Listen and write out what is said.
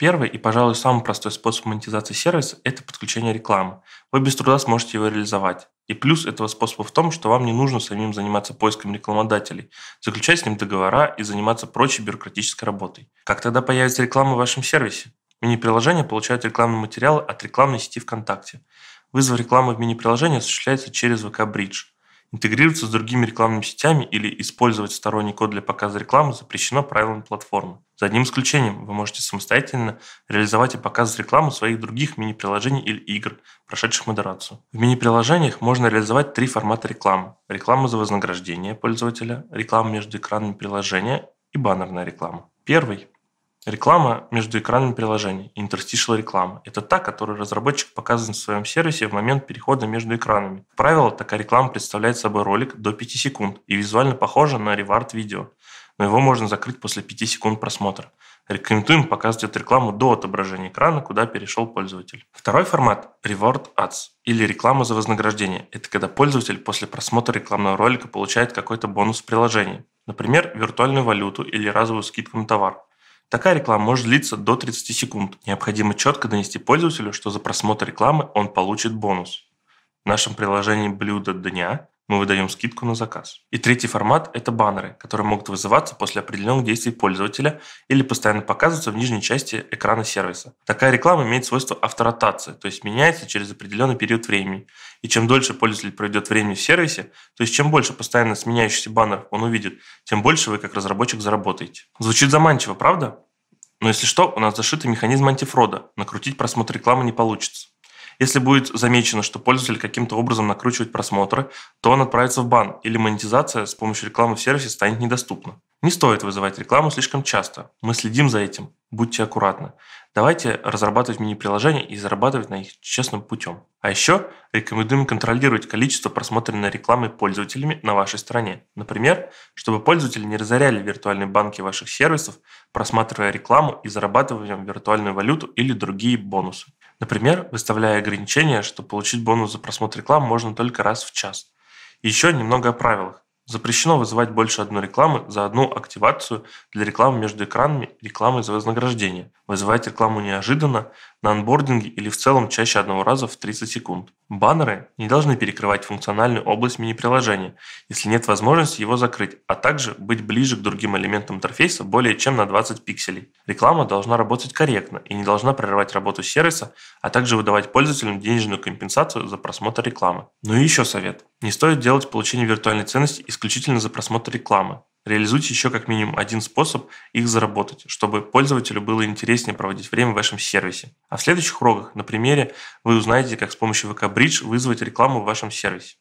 Первый и, пожалуй, самый простой способ монетизации сервиса – это подключение рекламы. Вы без труда сможете его реализовать. И плюс этого способа в том, что вам не нужно самим заниматься поиском рекламодателей, заключать с ним договора и заниматься прочей бюрократической работой. Как тогда появится реклама в вашем сервисе? Мини-приложения получают рекламные материалы от рекламной сети ВКонтакте. Вызов рекламы в мини-приложении осуществляется через VK Bridge, Интегрироваться с другими рекламными сетями или использовать сторонний код для показа рекламы запрещено правилами платформы. За одним исключением, вы можете самостоятельно реализовать и показывать рекламу своих других мини-приложений или игр, прошедших модерацию. В мини-приложениях можно реализовать три формата рекламы. Реклама за вознаграждение пользователя, реклама между экранами приложения и баннерная реклама. Первый Реклама между экранами приложений, interstitial реклама, это та, которую разработчик показывает в своем сервисе в момент перехода между экранами. Как правило, такая реклама представляет собой ролик до 5 секунд и визуально похожа на ревард видео, но его можно закрыть после 5 секунд просмотра. Рекомендуем показывать эту рекламу до отображения экрана, куда перешел пользователь. Второй формат – Reward Ads или реклама за вознаграждение. Это когда пользователь после просмотра рекламного ролика получает какой-то бонус в приложении. Например, виртуальную валюту или разовую скидку на товар. Такая реклама может длиться до 30 секунд. Необходимо четко донести пользователю, что за просмотр рекламы он получит бонус. В нашем приложении «Блюдо дня» мы выдаем скидку на заказ. И третий формат – это баннеры, которые могут вызываться после определенных действий пользователя или постоянно показываться в нижней части экрана сервиса. Такая реклама имеет свойство авторотации, то есть меняется через определенный период времени. И чем дольше пользователь проведет времени в сервисе, то есть чем больше постоянно сменяющихся баннеров он увидит, тем больше вы как разработчик заработаете. Звучит заманчиво, правда? Но если что, у нас зашитый механизм антифрода. Накрутить просмотр рекламы не получится. Если будет замечено, что пользователь каким-то образом накручивает просмотры, то он отправится в бан, или монетизация с помощью рекламы в сервисе станет недоступна. Не стоит вызывать рекламу слишком часто. Мы следим за этим. Будьте аккуратны. Давайте разрабатывать мини-приложения и зарабатывать на них честным путем. А еще рекомендуем контролировать количество просмотренной рекламы пользователями на вашей стороне. Например, чтобы пользователи не разоряли виртуальные банки ваших сервисов, просматривая рекламу и зарабатывая виртуальную валюту или другие бонусы. Например, выставляя ограничение, что получить бонус за просмотр рекламы можно только раз в час. Еще немного о правилах. Запрещено вызывать больше одной рекламы за одну активацию для рекламы между экранами и рекламы за вознаграждение. Вызывать рекламу неожиданно, на анбординге или в целом чаще одного раза в 30 секунд. Баннеры не должны перекрывать функциональную область мини-приложения, если нет возможности его закрыть, а также быть ближе к другим элементам интерфейса более чем на 20 пикселей. Реклама должна работать корректно и не должна прерывать работу сервиса, а также выдавать пользователям денежную компенсацию за просмотр рекламы. Ну и еще совет. Не стоит делать получение виртуальной ценности исключительно за просмотр рекламы. Реализуйте еще как минимум один способ их заработать, чтобы пользователю было интереснее проводить время в вашем сервисе. А в следующих уроках на примере вы узнаете, как с помощью VK Bridge вызвать рекламу в вашем сервисе.